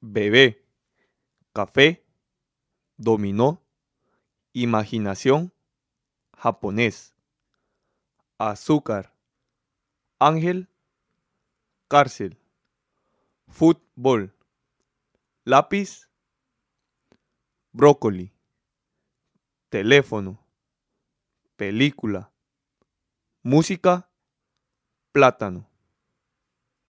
bebé, café, dominó, imaginación, japonés, azúcar, ángel, cárcel, fútbol, lápiz, brócoli, teléfono, película, música, plátano.